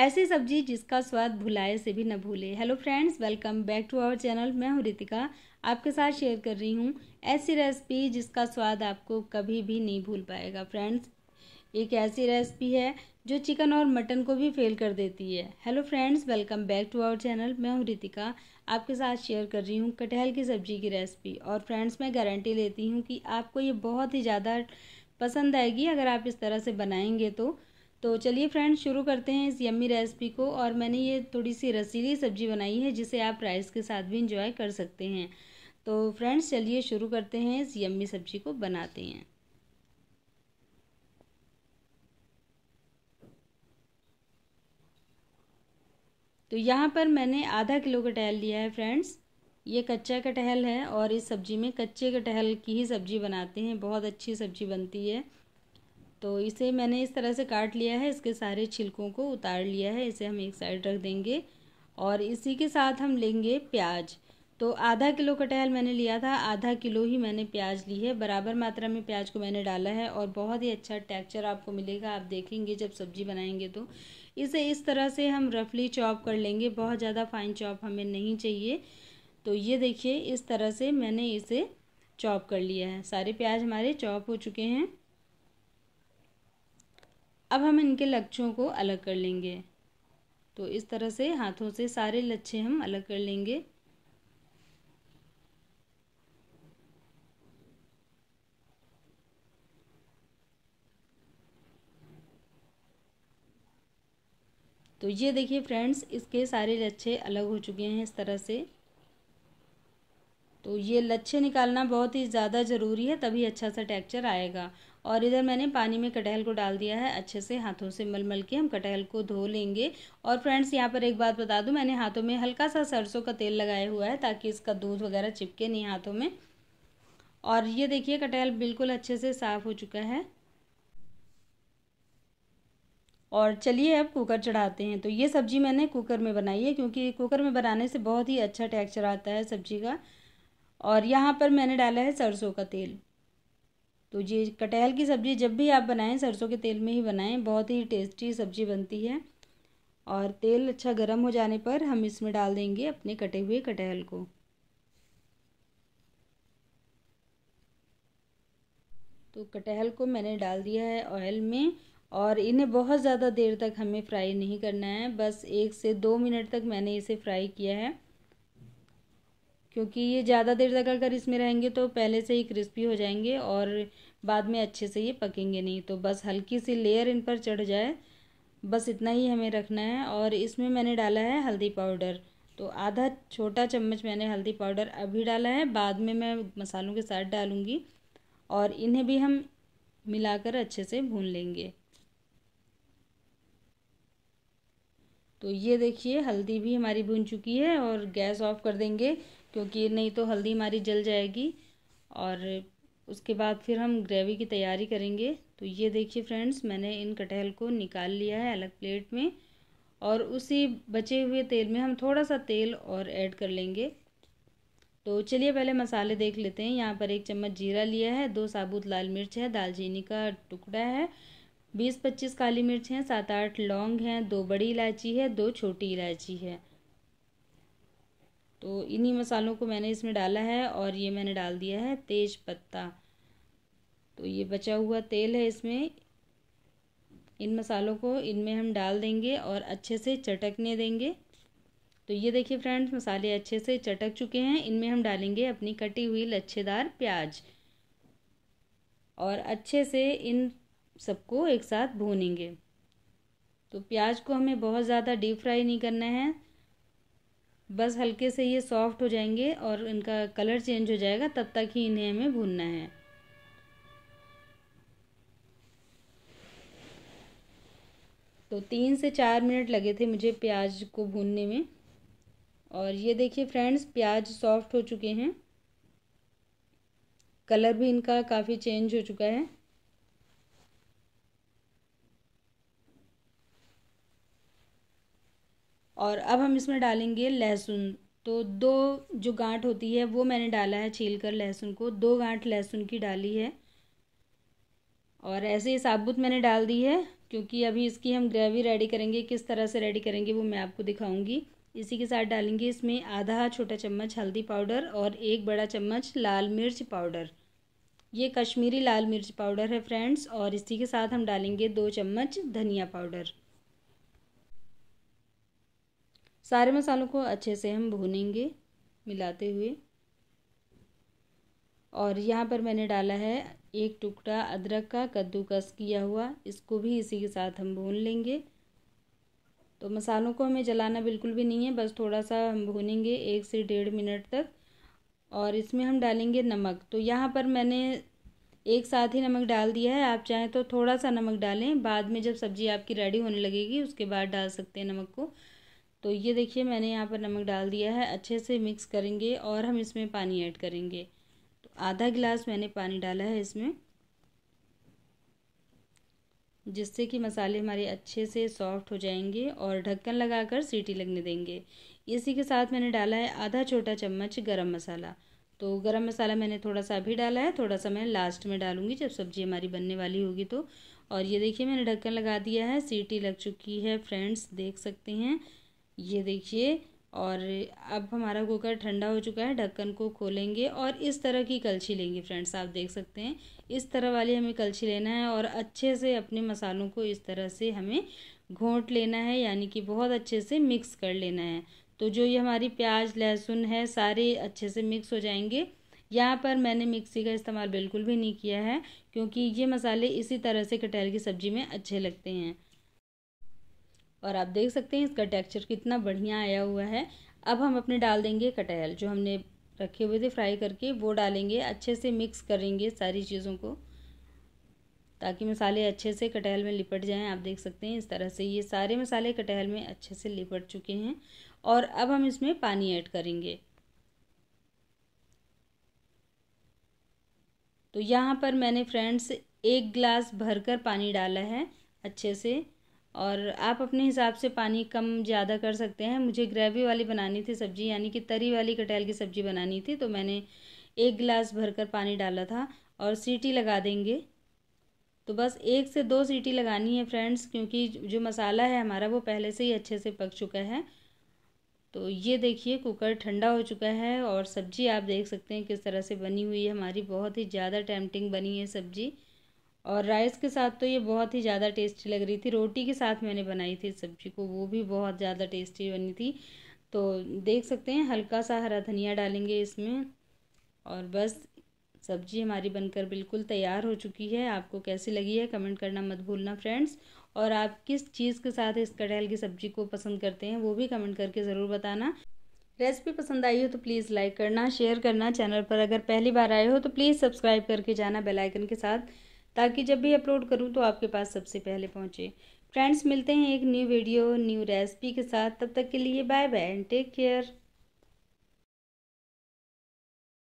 ऐसी सब्जी जिसका स्वाद भुलाए से भी न भूले hello friends welcome back to our channel मैं हूँ रितिका आपके साथ शेयर कर रही हूँ ऐसी रेसिपी जिसका स्वाद आपको कभी भी नहीं भूल पाएगा फ्रेंड्स एक ऐसी रेसिपी है जो चिकन और मटन को भी फेल कर देती है hello friends welcome back to our channel मैं हूँ रितिका आपके साथ शेयर कर रही हूँ कटहल की सब्जी की रेसिपी और फ्रेंड्स मैं गारंटी लेती हूँ कि आपको ये बहुत ही ज़्यादा पसंद आएगी अगर आप इस तरह से बनाएंगे तो तो चलिए फ्रेंड्स शुरू करते हैं इस यम्मी रेसिपी को और मैंने ये थोड़ी सी रसीली सब्जी बनाई है जिसे आप राइस के साथ भी इंजॉय कर सकते हैं तो फ्रेंड्स चलिए शुरू करते हैं इस यम्मी सब्जी को बनाते हैं तो यहाँ पर मैंने आधा किलो कटहल लिया है फ्रेंड्स ये कच्चा कटहल है और इस सब्जी में कच्चे कटहल की ही सब्जी बनाते हैं बहुत अच्छी सब्जी बनती है तो इसे मैंने इस तरह से काट लिया है इसके सारे छिलकों को उतार लिया है इसे हम एक साइड रख देंगे और इसी के साथ हम लेंगे प्याज तो आधा किलो कटहल मैंने लिया था आधा किलो ही मैंने प्याज ली है बराबर मात्रा में प्याज को मैंने डाला है और बहुत ही अच्छा टेक्चर आपको मिलेगा आप देखेंगे जब सब्जी बनाएंगे तो इसे इस तरह से हम रफली चॉप कर लेंगे बहुत ज़्यादा फाइन चॉप हमें नहीं चाहिए तो ये देखिए इस तरह से मैंने इसे चॉप कर लिया है सारे प्याज हमारे चॉप हो चुके हैं अब हम इनके लच्छों को अलग कर लेंगे तो इस तरह से हाथों से सारे लच्छे हम अलग कर लेंगे तो ये देखिए फ्रेंड्स इसके सारे लच्छे अलग हो चुके हैं इस तरह से तो ये लच्छे निकालना बहुत ही ज़्यादा ज़रूरी है तभी अच्छा सा टेक्चर आएगा और इधर मैंने पानी में कटहल को डाल दिया है अच्छे से हाथों से मल मल के हम कटहल को धो लेंगे और फ्रेंड्स यहाँ पर एक बात बता दूँ मैंने हाथों में हल्का सा सरसों का तेल लगाया हुआ है ताकि इसका दूध वगैरह चिपके नहीं हाथों में और ये देखिए कटहल बिल्कुल अच्छे से साफ़ हो चुका है और चलिए अब कुकर चढ़ाते हैं तो ये सब्ज़ी मैंने कुकर में बनाई है क्योंकि कुकर में बनाने से बहुत ही अच्छा टेक्सचर आता है सब्ज़ी का और यहाँ पर मैंने डाला है सरसों का तेल तो ये कटहल की सब्ज़ी जब भी आप बनाएं सरसों के तेल में ही बनाएं बहुत ही टेस्टी सब्ज़ी बनती है और तेल अच्छा गर्म हो जाने पर हम इसमें डाल देंगे अपने कटे हुए कटहल को तो कटहल को मैंने डाल दिया है ऑयल में और इन्हें बहुत ज़्यादा देर तक हमें फ्राई नहीं करना है बस एक से दो मिनट तक मैंने इसे फ्राई किया है क्योंकि ये ज़्यादा देर तक अगर इसमें रहेंगे तो पहले से ही क्रिस्पी हो जाएंगे और बाद में अच्छे से ये पकेंगे नहीं तो बस हल्की सी लेयर इन पर चढ़ जाए बस इतना ही हमें रखना है और इसमें मैंने डाला है हल्दी पाउडर तो आधा छोटा चम्मच मैंने हल्दी पाउडर अभी डाला है बाद में मैं मसालों के साथ डालूँगी और इन्हें भी हम मिलाकर अच्छे से भून लेंगे तो ये देखिए हल्दी भी हमारी भून चुकी है और गैस ऑफ कर देंगे क्योंकि नहीं तो हल्दी हमारी जल जाएगी और उसके बाद फिर हम ग्रेवी की तैयारी करेंगे तो ये देखिए फ्रेंड्स मैंने इन कटहल को निकाल लिया है अलग प्लेट में और उसी बचे हुए तेल में हम थोड़ा सा तेल और ऐड कर लेंगे तो चलिए पहले मसाले देख लेते हैं यहाँ पर एक चम्मच जीरा लिया है दो साबुत लाल मिर्च है दालचीनी का टुकड़ा है बीस पच्चीस काली मिर्च हैं सात आठ लौंग हैं दो बड़ी इलायची है दो छोटी इलायची है तो इन्हीं मसालों को मैंने इसमें डाला है और ये मैंने डाल दिया है तेज पत्ता तो ये बचा हुआ तेल है इसमें इन मसालों को इनमें हम डाल देंगे और अच्छे से चटकने देंगे तो ये देखिए फ्रेंड्स मसाले अच्छे से चटक चुके हैं इनमें हम डालेंगे अपनी कटी हुई लच्छेदार प्याज और अच्छे से इन सबको एक साथ भूनेंगे तो प्याज को हमें बहुत ज़्यादा डीप फ्राई नहीं करना है बस हल्के से ये सॉफ्ट हो जाएंगे और इनका कलर चेंज हो जाएगा तब तक ही इन्हें हमें भूनना है तो तीन से चार मिनट लगे थे मुझे प्याज को भूनने में और ये देखिए फ्रेंड्स प्याज सॉफ्ट हो चुके हैं कलर भी इनका काफ़ी चेंज हो चुका है और अब हम इसमें डालेंगे लहसुन तो दो जो गांठ होती है वो मैंने डाला है छील कर लहसुन को दो गांठ लहसुन की डाली है और ऐसे ही साबुत मैंने डाल दी है क्योंकि अभी इसकी हम ग्रेवी रेडी करेंगे किस तरह से रेडी करेंगे वो मैं आपको दिखाऊंगी इसी के साथ डालेंगे इसमें आधा छोटा चम्मच हल्दी पाउडर और एक बड़ा चम्मच लाल मिर्च पाउडर ये कश्मीरी लाल मिर्च पाउडर है फ्रेंड्स और इसी के साथ हम डालेंगे दो चम्मच धनिया पाउडर सारे मसालों को अच्छे से हम भूनेंगे मिलाते हुए और यहाँ पर मैंने डाला है एक टुकड़ा अदरक का कद्दूकस किया हुआ इसको भी इसी के साथ हम भून लेंगे तो मसालों को हमें जलाना बिल्कुल भी नहीं है बस थोड़ा सा हम भूनेंगे एक से डेढ़ मिनट तक और इसमें हम डालेंगे नमक तो यहाँ पर मैंने एक साथ ही नमक डाल दिया है आप चाहें तो थोड़ा सा नमक डालें बाद में जब सब्ज़ी आपकी रेडी होने लगेगी उसके बाद डाल सकते हैं नमक को तो ये देखिए मैंने यहाँ पर नमक डाल दिया है अच्छे से मिक्स करेंगे और हम इसमें पानी ऐड करेंगे तो आधा गिलास मैंने पानी डाला है इसमें जिससे कि मसाले हमारे अच्छे से सॉफ्ट हो जाएंगे और ढक्कन लगाकर सीटी लगने देंगे इसी के साथ मैंने डाला है आधा छोटा चम्मच गरम मसाला तो गरम मसाला मैंने थोड़ा सा अभी डाला है थोड़ा सा मैं लास्ट में डालूंगी जब सब्जी हमारी बनने वाली होगी तो और ये देखिए मैंने ढक्कन लगा दिया है सीटी लग चुकी है फ्रेंड्स देख सकते हैं ये देखिए और अब हमारा कुकर ठंडा हो चुका है ढक्कन को खोलेंगे और इस तरह की कलछी लेंगे फ्रेंड्स आप देख सकते हैं इस तरह वाली हमें कलछी लेना है और अच्छे से अपने मसालों को इस तरह से हमें घोंट लेना है यानी कि बहुत अच्छे से मिक्स कर लेना है तो जो ये हमारी प्याज लहसुन है सारे अच्छे से मिक्स हो जाएंगे यहाँ पर मैंने मिक्सी का इस्तेमाल बिल्कुल भी नहीं किया है क्योंकि ये मसाले इसी तरह से कटहल की सब्ज़ी में अच्छे लगते हैं और आप देख सकते हैं इसका टेक्सचर कितना बढ़िया आया हुआ है अब हम अपने डाल देंगे कटहल जो हमने रखे हुए थे फ्राई करके वो डालेंगे अच्छे से मिक्स करेंगे सारी चीज़ों को ताकि मसाले अच्छे से कटहल में लिपट जाएं आप देख सकते हैं इस तरह से ये सारे मसाले कटहल में अच्छे से लिपट चुके हैं और अब हम इसमें पानी ऐड करेंगे तो यहाँ पर मैंने फ्रेंड्स एक गिलास भरकर पानी डाला है अच्छे से और आप अपने हिसाब से पानी कम ज़्यादा कर सकते हैं मुझे ग्रेवी वाली बनानी थी सब्ज़ी यानी कि तरी वाली कटहल की सब्ज़ी बनानी थी तो मैंने एक गिलास भरकर पानी डाला था और सीटी लगा देंगे तो बस एक से दो सीटी लगानी है फ्रेंड्स क्योंकि जो मसाला है हमारा वो पहले से ही अच्छे से पक चुका है तो ये देखिए कुकर ठंडा हो चुका है और सब्ज़ी आप देख सकते हैं किस तरह से बनी हुई है हमारी बहुत ही ज़्यादा टेम्पटिंग बनी है सब्ज़ी और राइस के साथ तो ये बहुत ही ज़्यादा टेस्टी लग रही थी रोटी के साथ मैंने बनाई थी सब्जी को वो भी बहुत ज़्यादा टेस्टी बनी थी तो देख सकते हैं हल्का सा हरा धनिया डालेंगे इसमें और बस सब्जी हमारी बनकर बिल्कुल तैयार हो चुकी है आपको कैसी लगी है कमेंट करना मत भूलना फ्रेंड्स और आप किस चीज़ के साथ इस कटहल की सब्जी को पसंद करते हैं वो भी कमेंट करके ज़रूर बताना रेसिपी पसंद आई हो तो प्लीज़ लाइक करना शेयर करना चैनल पर अगर पहली बार आए हो तो प्लीज़ सब्सक्राइब करके जाना बेलाइकन के साथ ताकि जब भी अपलोड करूँ तो आपके पास सबसे पहले पहुँचे फ्रेंड्स मिलते हैं एक न्यू वीडियो न्यू रेसिपी के साथ तब तक के लिए bye bye and take care